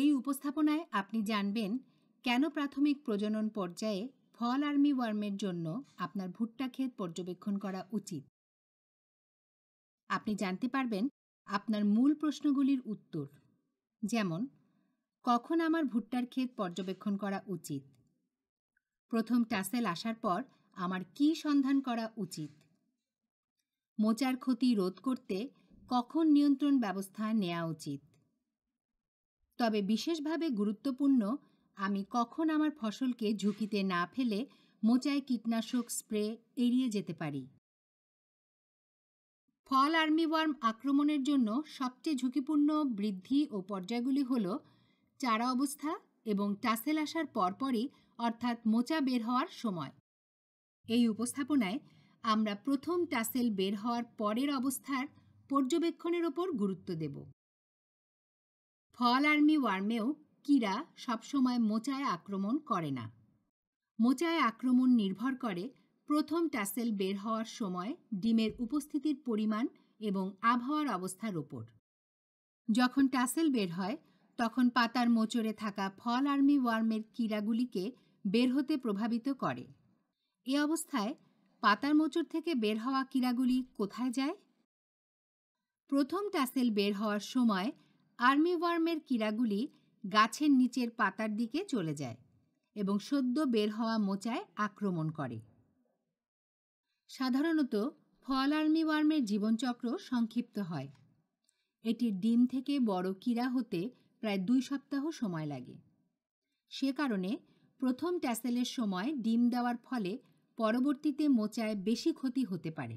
এই উপস্থাপনায় আপনি জানবেন কেন প্রাথমিক প্রজনন পর্যায়ে ফল আর্মি ওয়ার্মের জন্য আপনার ভুট্টা ক্ষেত পর্যবেক্ষণ করা উচিত আপনি জানতে পারবেন আপনার মূল প্রশ্নগুলির উত্তর যেমন কখন আমার ভুট্টার ক্ষেত পর্যবেক্ষণ করা উচিত প্রথম টাসেল আসার পর আমার কি সন্ধান করা উচিত মোচার ক্ষতি রোধ করতে কখন নিয়ন্ত্রণ ব্যবস্থা নেওয়া উচিত তবে বিশেষভাবে গুরুত্বপূর্ণ আমি কখন আমার ফসলকে ঝুঁকিতে না ফেলে মোচায় কীটনাশক স্প্রে এড়িয়ে যেতে পারি ফল আর্মিওয়ার্ম আক্রমণের জন্য সবচেয়ে ঝুঁকিপূর্ণ বৃদ্ধি ও পর্যায়গুলি হল চারা অবস্থা এবং টাসেল আসার পরপরই অর্থাৎ মোচা বের হওয়ার সময় এই উপস্থাপনায় আমরা প্রথম টাসেল বের হওয়ার পরের অবস্থার পর্যবেক্ষণের ওপর গুরুত্ব দেব ফল আর্মি ওয়ার্মেও কীরা সবসময় মোচায় আক্রমণ করে না মোচায় আক্রমণ নির্ভর করে প্রথম টাসেল বের হওয়ার সময় ডিমের উপস্থিতির পরিমাণ এবং আবহাওয়ার অবস্থার ওপর যখন টাসেল বের হয় তখন পাতার মোচড়ে থাকা ফল আর্মি ওয়ার্মের কীড়াগুলিকে বের হতে প্রভাবিত করে এ অবস্থায় পাতার মোচড় থেকে বের হওয়া কীড়াগুলি কোথায় যায় প্রথম টাসেল বের হওয়ার সময় আর্মি ওয়ার্মের কিরাগুলি গাছের নিচের পাতার দিকে চলে যায় এবং সদ্য বের হওয়া মোচায় আক্রমণ করে সাধারণত ফল আর্মি ওয়ার্মের জীবনচক্র সংক্ষিপ্ত হয় এটির ডিম থেকে বড় কিরা হতে প্রায় দুই সপ্তাহ সময় লাগে সে কারণে প্রথম ট্যাসেলের সময় ডিম দেওয়ার ফলে পরবর্তীতে মোচায় বেশি ক্ষতি হতে পারে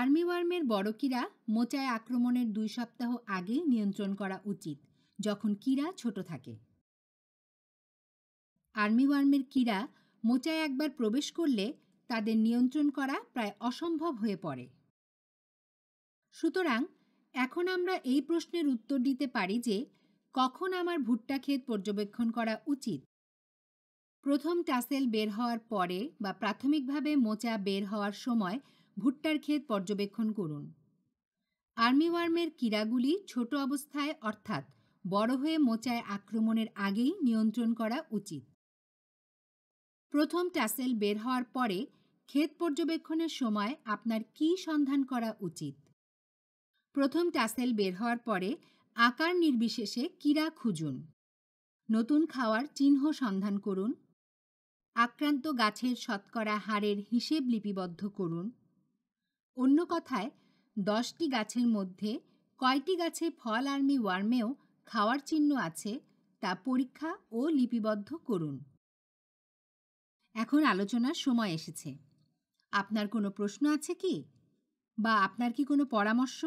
আর্মি ওয়ার্মের বড় মোচায় আক্রমণের দুই সপ্তাহ আগেই নিয়ন্ত্রণ করা উচিত যখন কীরা ছোট থাকে আর্মি ওয়ার্মের কীরা মোচায় একবার প্রবেশ করলে তাদের নিয়ন্ত্রণ করা প্রায় অসম্ভব হয়ে পড়ে সুতরাং এখন আমরা এই প্রশ্নের উত্তর দিতে পারি যে কখন আমার ভুট্টা ক্ষেত পর্যবেক্ষণ করা উচিত প্রথম টাসেল বের হওয়ার পরে বা প্রাথমিকভাবে মোচা বের হওয়ার সময় ভুট্টার ক্ষেত পর্যবেক্ষণ করুন আর্মিওয়ার্মের কীড়াগুলি ছোট অবস্থায় অর্থাৎ বড় হয়ে মোচায় আক্রমণের আগেই নিয়ন্ত্রণ করা উচিত প্রথম টাসেল বের হওয়ার পরে ক্ষেত পর্যবেক্ষণের সময় আপনার কি সন্ধান করা উচিত প্রথম টাসেল বের হওয়ার পরে আকার নির্বিশেষে কীড়া খুঁজুন নতুন খাওয়ার চিহ্ন সন্ধান করুন আক্রান্ত গাছের শতকরা হারের হিসেব লিপিবদ্ধ করুন অন্য কথায় দশটি গাছের মধ্যে কয়টি গাছে ফল আর্মি ওয়ার্মেও খাওয়ার চিহ্ন আছে তা পরীক্ষা ও লিপিবদ্ধ করুন এখন আলোচনার সময় এসেছে আপনার কোনো প্রশ্ন আছে কি বা আপনার কি কোনো পরামর্শ